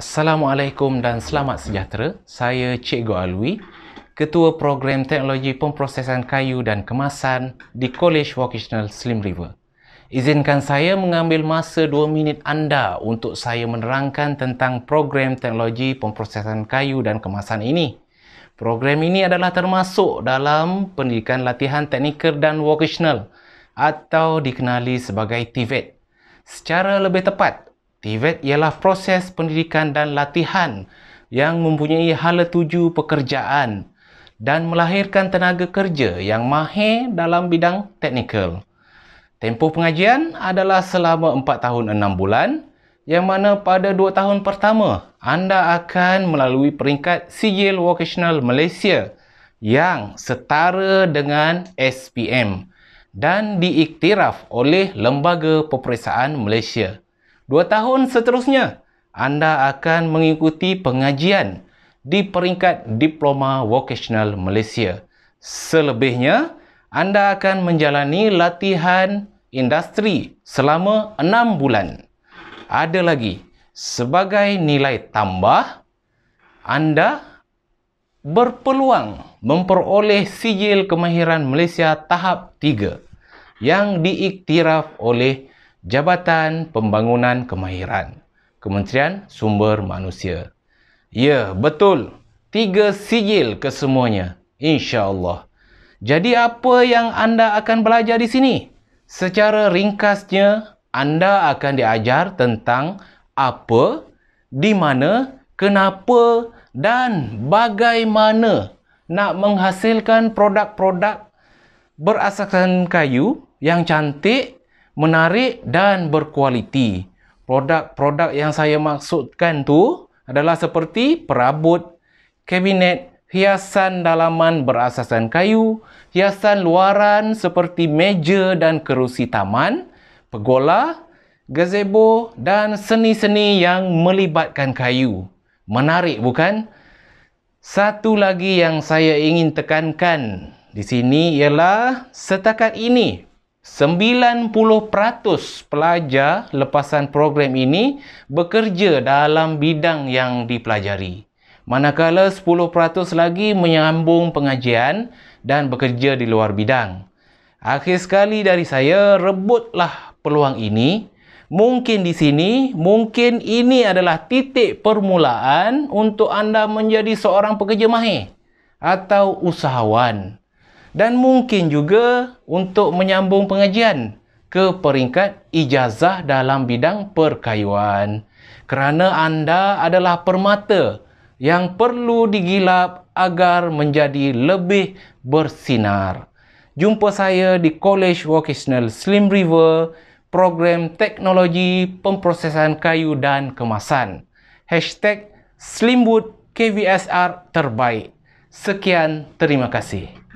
Assalamualaikum dan selamat sejahtera. Saya Goh Alwi, Ketua Program Teknologi Pemprosesan Kayu dan Kemasan di College Vocational Slim River. Izinkan saya mengambil masa 2 minit anda untuk saya menerangkan tentang Program Teknologi Pemprosesan Kayu dan Kemasan ini. Program ini adalah termasuk dalam pendidikan latihan teknikal dan vocational atau dikenali sebagai TVET. E Secara lebih tepat, TVET ialah proses pendidikan dan latihan yang mempunyai hala tuju pekerjaan dan melahirkan tenaga kerja yang mahir dalam bidang teknikal. Tempoh pengajian adalah selama 4 tahun 6 bulan yang mana pada 2 tahun pertama anda akan melalui peringkat Sijil Vocational Malaysia yang setara dengan SPM dan diiktiraf oleh Lembaga Peperiksaan Malaysia. Dua tahun seterusnya, anda akan mengikuti pengajian di peringkat Diploma Vocational Malaysia. Selebihnya, anda akan menjalani latihan industri selama enam bulan. Ada lagi, sebagai nilai tambah, anda berpeluang memperoleh sijil kemahiran Malaysia tahap 3 yang diiktiraf oleh Jabatan Pembangunan Kemahiran, Kementerian Sumber Manusia. Ya, betul. Tiga sigil kesemuanya. InsyaAllah. Jadi apa yang anda akan belajar di sini? Secara ringkasnya, anda akan diajar tentang apa, di mana, kenapa dan bagaimana nak menghasilkan produk-produk berasaskan kayu yang cantik menarik dan berkualiti. Produk-produk yang saya maksudkan tu adalah seperti perabot, kabinet, hiasan dalaman berasaskan kayu, hiasan luaran seperti meja dan kerusi taman, pegola, gazebo dan seni-seni yang melibatkan kayu. Menarik bukan? Satu lagi yang saya ingin tekankan di sini ialah setakat ini 90% pelajar lepasan program ini bekerja dalam bidang yang dipelajari. Manakala 10% lagi menyambung pengajian dan bekerja di luar bidang. Akhir sekali dari saya, rebutlah peluang ini. Mungkin di sini, mungkin ini adalah titik permulaan untuk anda menjadi seorang pekerja mahir atau usahawan dan mungkin juga untuk menyambung pengajian ke peringkat ijazah dalam bidang perkayuan kerana anda adalah permata yang perlu digilap agar menjadi lebih bersinar. Jumpa saya di College Vocational Slim River, program teknologi pemprosesan kayu dan kemasan. Hashtag SlimwoodKVSR terbaik. Sekian, terima kasih.